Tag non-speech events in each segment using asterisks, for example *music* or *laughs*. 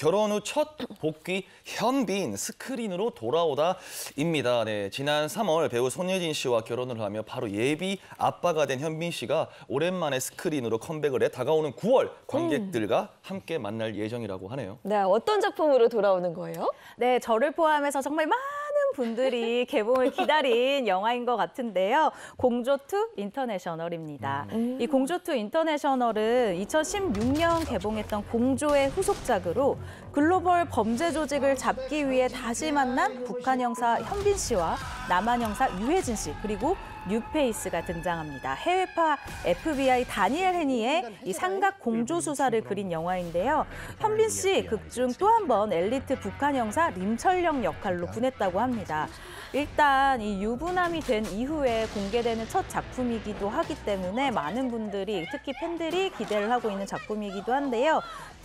결혼 후 첫 복귀 현빈 스크린으로 돌아오다입니다. 네, 지난 3월 배우 손예진 씨와 결혼을 하며 바로 예비 아빠가 된 현빈 씨가 오랜만에 스크린으로 컴백을 해 다가오는 9월 관객들과 함께 만날 예정이라고 하네요. 네, 어떤 작품으로 돌아오는 거예요? 네, 저를 포함해서 정말 많 분들이 개봉을 기다린 영화인 것 같은데요. 공조2 인터내셔널입니다. 음. 이 공조2 인터내셔널은 2016년 개봉했던 공조의 후속작으로 글로벌 범죄 조직을 잡기 위해 다시 만난 북한 형사 현빈 씨와 남한 형사 유해진 씨 그리고 뉴페이스가 등장합니다. 해외파 FBI 다니엘 헤니의 이 삼각 공조 수사를 그린 영화인데요. 현빈 씨 극중 또 한 번 엘리트 북한 형사 림철령 역할로 분했다고 합니다. 일단 이 유부남이 된 이후에 공개되는 첫 작품이기도 하기 때문에 많은 분들이 특히 팬들이 기대를 하고 있는 작품이기도 한데요.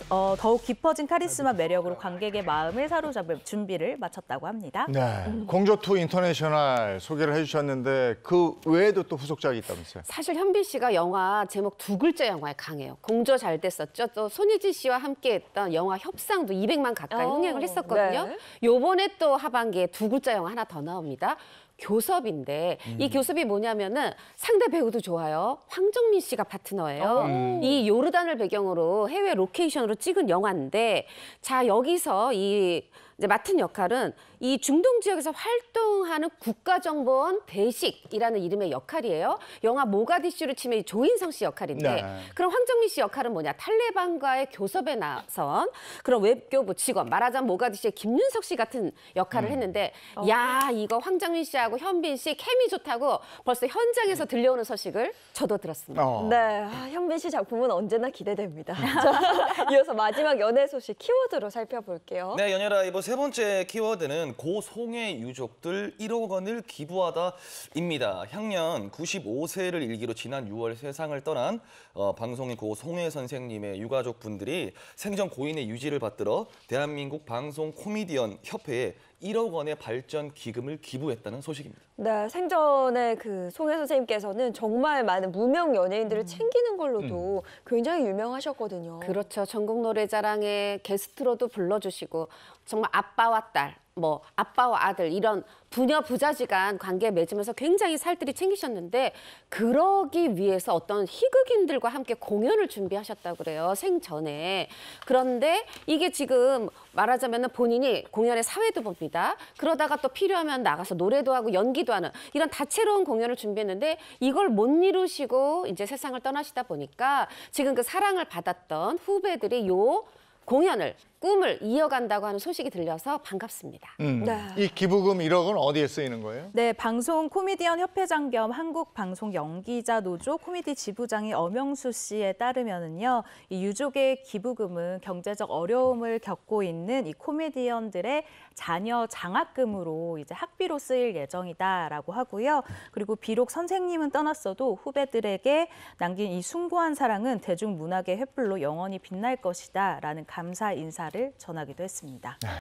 어, 더욱 깊어진 카리스마 매력으로 관객의 마음을 사로잡을 준비를 마쳤다고 합니다. 네, 공조투 인터내셔널 소개를 해주셨는데 그 외에도 또 후속작이 있다면서요? 사실 현빈 씨가 영화 제목 두 글자 영화에 강해요. 공조 잘 됐었죠. 또 손희지 씨와 함께했던 영화 협상도 200만 가까이 어, 흥행을 했었거든요. 네. 요번에 또 하반기에 두 글자 영화 하나 더 나옵니다. 교섭인데 음. 이 교섭이 뭐냐면은 상대 배우도 좋아요. 황정민 씨가 파트너예요. 음. 이 요르단을 배경으로 해외 로케이션 영상으로 찍은 영화인데 자 여기서 이 이제 맡은 역할은 이 중동 지역에서 활동하는 국가정보원 대식이라는 이름의 역할이에요. 영화 모가디슈를 치면 조인성 씨 역할인데 네. 그럼 황정민 씨 역할은 뭐냐? 탈레반과의 교섭에 나선 그런 외교부 직원 말하자면 모가디슈의 김윤석 씨 같은 역할을 음. 했는데 어. 야 이거 황정민 씨하고 현빈 씨 케미 좋다고 벌써 현장에서 음. 들려오는 소식을 저도 들었습니다. 어. 네, 아, 현빈 씨 작품은 언제나 기대됩니다. *laughs* 이어서 마지막 연애 소식 키워드로 살펴볼게요. 네, 연애 라이브 세 번째 키워드는 고송해 유족들 1억 원을 기부하다입니다. 향년 95세를 일기로 지난 6월 세상을 떠난 어, 방송인 고송해 선생님의 유가족분들이 생전 고인의 유지를 받들어 대한민국 방송 코미디언 협회에 1억 원의 발전 기금을 기부했다는 소식입니다. 네, 생전에 그 송혜 선생님께서는 정말 많은 무명 연예인들을 음. 챙기는 걸로도 음. 굉장히 유명하셨거든요. 그렇죠. 전국 노래자랑에 게스트로도 불러주시고 정말 아빠와 딸, 뭐 아빠와 아들 이런 부녀 부자지간 관계 맺으면서 굉장히 살뜰히 챙기셨는데 그러기 위해서 어떤 희극인들과 함께 공연을 준비하셨다고 그래요 생전에 그런데 이게 지금 말하자면 본인이 공연의 사회도 봅니다 그러다가 또 필요하면 나가서 노래도 하고 연기도 하는 이런 다채로운 공연을 준비했는데 이걸 못 이루시고 이제 세상을 떠나시다 보니까 지금 그 사랑을 받았던 후배들이 요 공연을 꿈을 이어간다고 하는 소식이 들려서 반갑습니다. 음. 네. 이 기부금 1억은 어디에 쓰이는 거예요? 네, 방송 코미디언 협회장 겸 한국 방송 연기자 노조 코미디 지부장이 엄영수 씨에 따르면은요, 유족의 기부금은 경제적 어려움을 겪고 있는 이 코미디언들의 자녀 장학금으로 이제 학비로 쓰일 예정이다라고 하고요. 그리고 비록 선생님은 떠났어도 후배들에게 남긴 이 숭고한 사랑은 대중문학의 횃불로 영원히 빛날 것이다라는 감사 인사. 사를 전하기도 했습니다. 네.